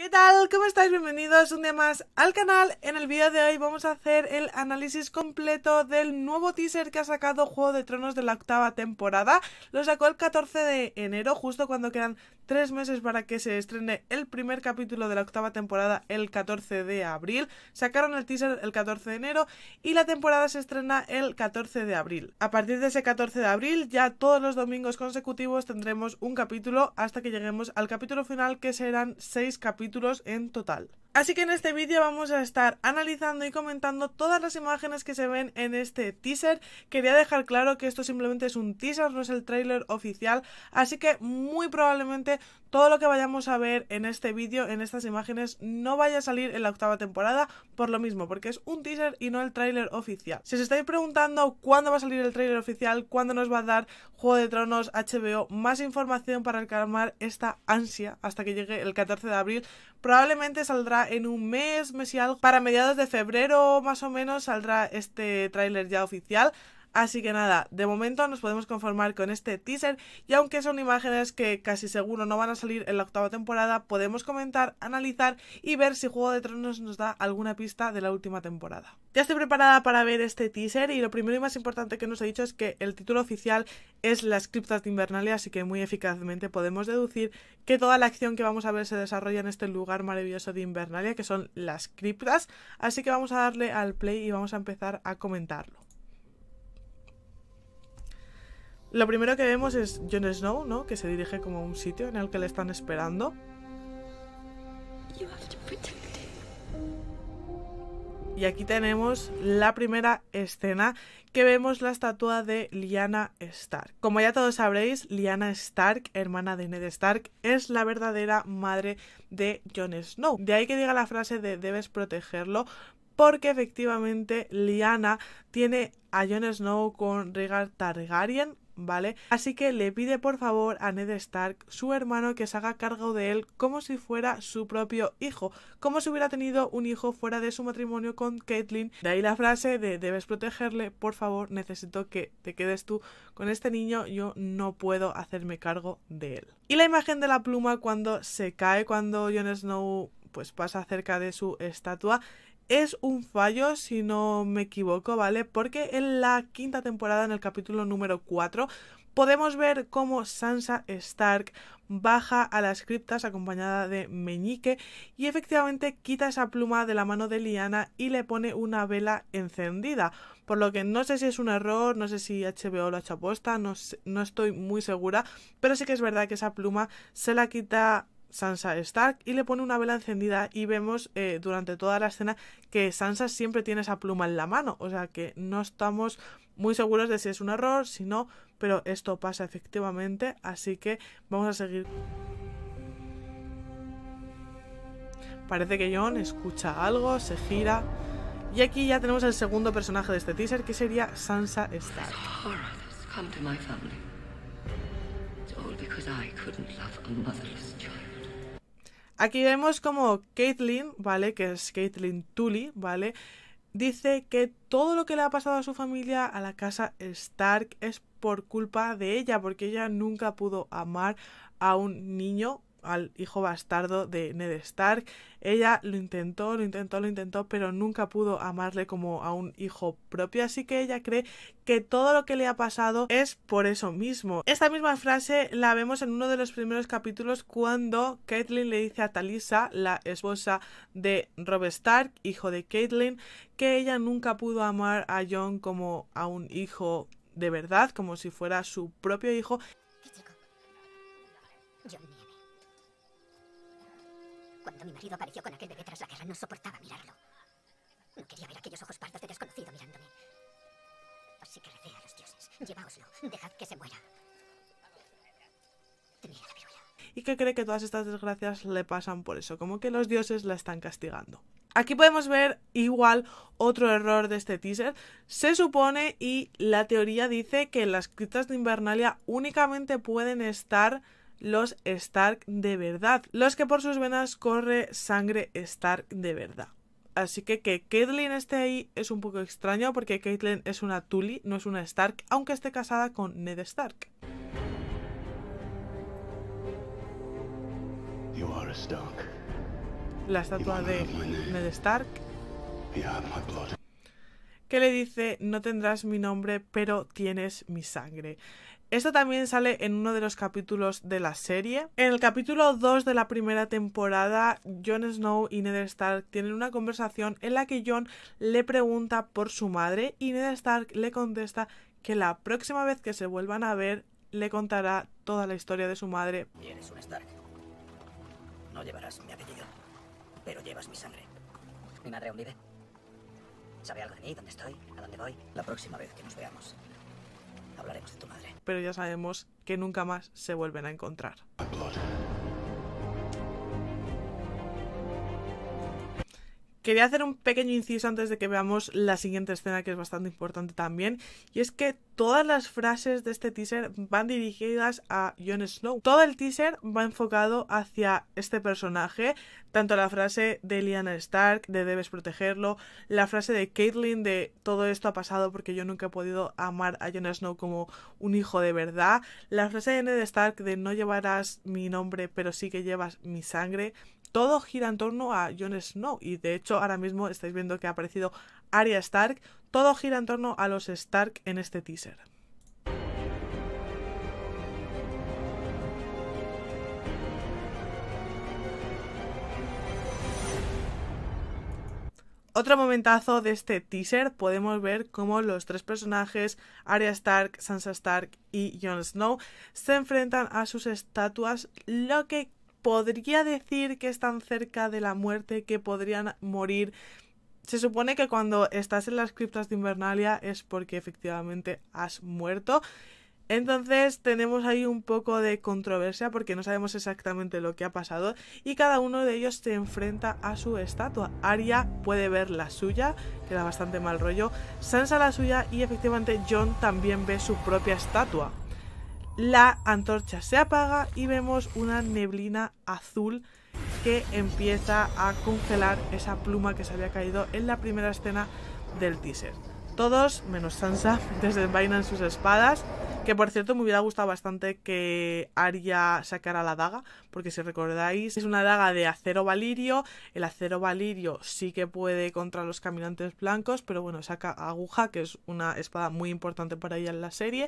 ¿Qué tal? ¿Cómo estáis? Bienvenidos un día más al canal. En el vídeo de hoy vamos a hacer el análisis completo del nuevo teaser que ha sacado Juego de Tronos de la octava temporada. Lo sacó el 14 de enero, justo cuando quedan tres meses para que se estrene el primer capítulo de la octava temporada el 14 de abril. Sacaron el teaser el 14 de enero y la temporada se estrena el 14 de abril. A partir de ese 14 de abril ya todos los domingos consecutivos tendremos un capítulo hasta que lleguemos al capítulo final que serán seis capítulos títulos en total. Así que en este vídeo vamos a estar analizando y comentando todas las imágenes que se ven en este teaser. Quería dejar claro que esto simplemente es un teaser, no es el trailer oficial, así que muy probablemente todo lo que vayamos a ver en este vídeo, en estas imágenes, no vaya a salir en la octava temporada por lo mismo, porque es un teaser y no el trailer oficial. Si os estáis preguntando cuándo va a salir el trailer oficial, cuándo nos va a dar Juego de Tronos HBO más información para calmar esta ansia hasta que llegue el 14 de abril, probablemente saldrá en un mes, mes y algo. Para mediados de febrero más o menos saldrá este tráiler ya oficial. Así que nada, de momento nos podemos conformar con este teaser y aunque son imágenes que casi seguro no van a salir en la octava temporada, podemos comentar, analizar y ver si Juego de Tronos nos da alguna pista de la última temporada. Ya estoy preparada para ver este teaser y lo primero y más importante que nos ha dicho es que el título oficial es Las criptas de Invernalia, así que muy eficazmente podemos deducir que toda la acción que vamos a ver se desarrolla en este lugar maravilloso de Invernalia, que son las criptas, así que vamos a darle al play y vamos a empezar a comentarlo. Lo primero que vemos es Jon Snow, ¿no? Que se dirige como a un sitio en el que le están esperando. Y aquí tenemos la primera escena que vemos la estatua de Lyanna Stark. Como ya todos sabréis, Lyanna Stark, hermana de Ned Stark, es la verdadera madre de Jon Snow. De ahí que diga la frase de debes protegerlo porque efectivamente Lyanna tiene a Jon Snow con Rhaegar Targaryen ¿vale? Así que le pide por favor a Ned Stark, su hermano, que se haga cargo de él como si fuera su propio hijo, como si hubiera tenido un hijo fuera de su matrimonio con Caitlyn. De ahí la frase de debes protegerle, por favor, necesito que te quedes tú con este niño, yo no puedo hacerme cargo de él. Y la imagen de la pluma cuando se cae, cuando Jon Snow pues pasa cerca de su estatua es un fallo, si no me equivoco, ¿vale? Porque en la quinta temporada, en el capítulo número 4, podemos ver cómo Sansa Stark baja a las criptas acompañada de Meñique y efectivamente quita esa pluma de la mano de Liana y le pone una vela encendida. Por lo que no sé si es un error, no sé si HBO lo ha hecho aposta, no, no estoy muy segura, pero sí que es verdad que esa pluma se la quita Sansa Stark y le pone una vela encendida y vemos eh, durante toda la escena que Sansa siempre tiene esa pluma en la mano, o sea que no estamos muy seguros de si es un error, si no, pero esto pasa efectivamente, así que vamos a seguir. Parece que John escucha algo, se gira y aquí ya tenemos el segundo personaje de este teaser que sería Sansa Stark. Aquí vemos como Caitlyn, ¿vale? Que es Caitlyn Tully, ¿vale? Dice que todo lo que le ha pasado a su familia, a la casa Stark, es por culpa de ella, porque ella nunca pudo amar a un niño al hijo bastardo de Ned Stark. Ella lo intentó, lo intentó, lo intentó, pero nunca pudo amarle como a un hijo propio, así que ella cree que todo lo que le ha pasado es por eso mismo. Esta misma frase la vemos en uno de los primeros capítulos cuando Caitlyn le dice a Talisa, la esposa de Rob Stark, hijo de Caitlyn, que ella nunca pudo amar a John como a un hijo de verdad, como si fuera su propio hijo. Cuando mi marido apareció con aquel bebé tras la guerra, no soportaba mirarlo. No quería ver aquellos ojos pardos de desconocido mirándome. Así que recé a los dioses. lleváoslo, Dejad que se muera. Tenía la Y que cree que todas estas desgracias le pasan por eso, como que los dioses la están castigando. Aquí podemos ver igual otro error de este teaser. Se supone y la teoría dice que las criptas de Invernalia únicamente pueden estar los Stark de verdad, los que por sus venas corre sangre Stark de verdad. Así que que Caitlyn esté ahí es un poco extraño porque Caitlyn es una Tully, no es una Stark, aunque esté casada con Ned Stark. La estatua de Ned Stark. que le dice, no tendrás mi nombre, pero tienes mi sangre. Esto también sale en uno de los capítulos de la serie. En el capítulo 2 de la primera temporada, Jon Snow y Ned Stark tienen una conversación en la que Jon le pregunta por su madre y Ned Stark le contesta que la próxima vez que se vuelvan a ver le contará toda la historia de su madre. Eres un Stark. No llevarás mi apellido, pero llevas mi sangre. Mi madre aún vive. ¿Sabe algo de mí? ¿Dónde estoy? ¿A dónde voy? La próxima vez que nos veamos, hablaremos de tu madre. Pero ya sabemos que nunca más se vuelven a encontrar. Quería hacer un pequeño inciso antes de que veamos la siguiente escena que es bastante importante también, y es que todas las frases de este teaser van dirigidas a Jon Snow. Todo el teaser va enfocado hacia este personaje, tanto la frase de Lyanna Stark de debes protegerlo, la frase de Caitlyn de todo esto ha pasado porque yo nunca he podido amar a Jon Snow como un hijo de verdad, la frase de Ned Stark de no llevarás mi nombre pero sí que llevas mi sangre. Todo gira en torno a Jon Snow y de hecho ahora mismo estáis viendo que ha aparecido Arya Stark, todo gira en torno a los Stark en este teaser. Otro momentazo de este teaser podemos ver cómo los tres personajes, Arya Stark, Sansa Stark y Jon Snow, se enfrentan a sus estatuas, lo que podría decir que están cerca de la muerte, que podrían morir se supone que cuando estás en las criptas de Invernalia es porque efectivamente has muerto. Entonces tenemos ahí un poco de controversia porque no sabemos exactamente lo que ha pasado y cada uno de ellos se enfrenta a su estatua. Arya puede ver la suya, que da bastante mal rollo, Sansa la suya y efectivamente John también ve su propia estatua. La antorcha se apaga y vemos una neblina azul que empieza a congelar esa pluma que se había caído en la primera escena del teaser. Todos, menos Sansa, desenvainan sus espadas, que por cierto me hubiera gustado bastante que Arya sacara la daga, porque si recordáis es una daga de acero valirio, el acero valirio sí que puede contra los caminantes blancos, pero bueno, saca aguja, que es una espada muy importante para ella en la serie,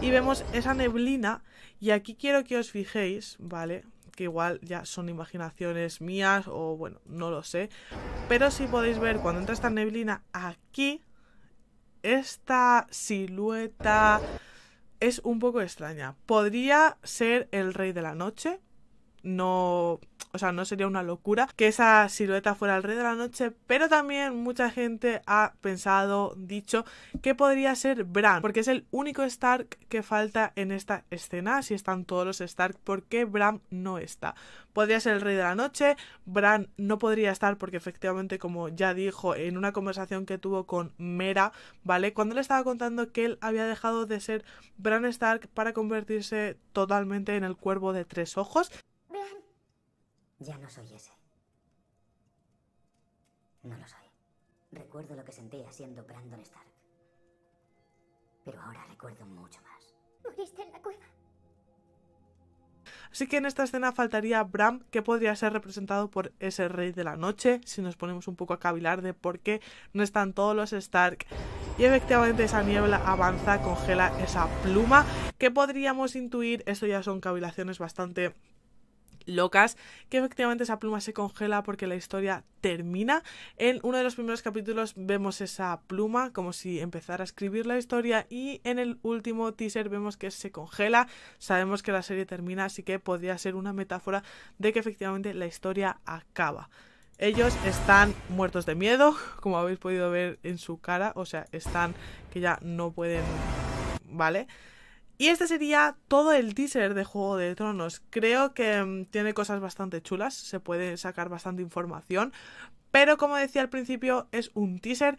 y vemos esa neblina, y aquí quiero que os fijéis, ¿vale? que igual ya son imaginaciones mías o bueno, no lo sé. Pero si podéis ver, cuando entra esta neblina aquí, esta silueta es un poco extraña. Podría ser el rey de la noche, no, o sea, no sería una locura que esa silueta fuera el rey de la noche, pero también mucha gente ha pensado, dicho, que podría ser Bran, porque es el único Stark que falta en esta escena, si están todos los Stark, ¿por qué Bran no está? Podría ser el rey de la noche, Bran no podría estar porque efectivamente, como ya dijo en una conversación que tuvo con Mera, ¿vale? Cuando le estaba contando que él había dejado de ser Bran Stark para convertirse totalmente en el cuervo de tres ojos, ya no soy ese. No lo soy. Recuerdo lo que sentía siendo Brandon Stark. Pero ahora recuerdo mucho más. en la cueva. Así que en esta escena faltaría Bram, que podría ser representado por ese rey de la noche, si nos ponemos un poco a cavilar de por qué no están todos los Stark. Y efectivamente esa niebla avanza, congela esa pluma, que podríamos intuir, esto ya son cavilaciones bastante locas, que efectivamente esa pluma se congela porque la historia termina. En uno de los primeros capítulos vemos esa pluma como si empezara a escribir la historia y en el último teaser vemos que se congela. Sabemos que la serie termina, así que podría ser una metáfora de que efectivamente la historia acaba. Ellos están muertos de miedo, como habéis podido ver en su cara, o sea, están que ya no pueden, ¿vale? Y este sería todo el teaser de Juego de Tronos. Creo que mm, tiene cosas bastante chulas, se puede sacar bastante información, pero como decía al principio, es un teaser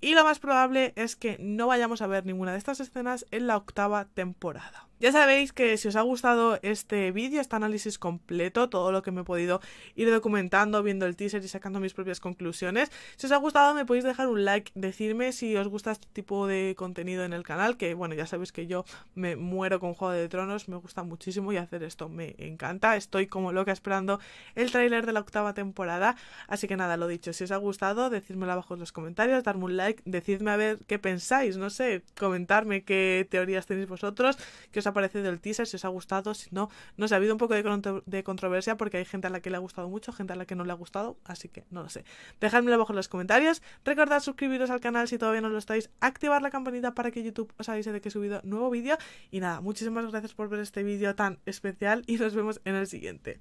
y lo más probable es que no vayamos a ver ninguna de estas escenas en la octava temporada. Ya sabéis que si os ha gustado este vídeo, este análisis completo, todo lo que me he podido ir documentando, viendo el teaser y sacando mis propias conclusiones. Si os ha gustado me podéis dejar un like, decirme si os gusta este tipo de contenido en el canal, que bueno, ya sabéis que yo me muero con Juego de Tronos, me gusta muchísimo y hacer esto me encanta. Estoy como loca esperando el tráiler de la octava temporada, así que nada, lo dicho, si os ha gustado, decídmelo abajo en los comentarios, darme un like, decidme a ver qué pensáis, no sé, comentarme qué teorías tenéis vosotros, que os ha parecido el teaser, si os ha gustado, si no, no sé, ha habido un poco de, controversia porque hay gente a la que le ha gustado mucho, gente a la que no le ha gustado, así que no lo sé. Dejadmelo abajo en los comentarios, recordad suscribiros al canal si todavía no lo estáis, activar la campanita para que YouTube os avise de que he subido nuevo vídeo y nada, muchísimas gracias por ver este vídeo tan especial y nos vemos en el siguiente.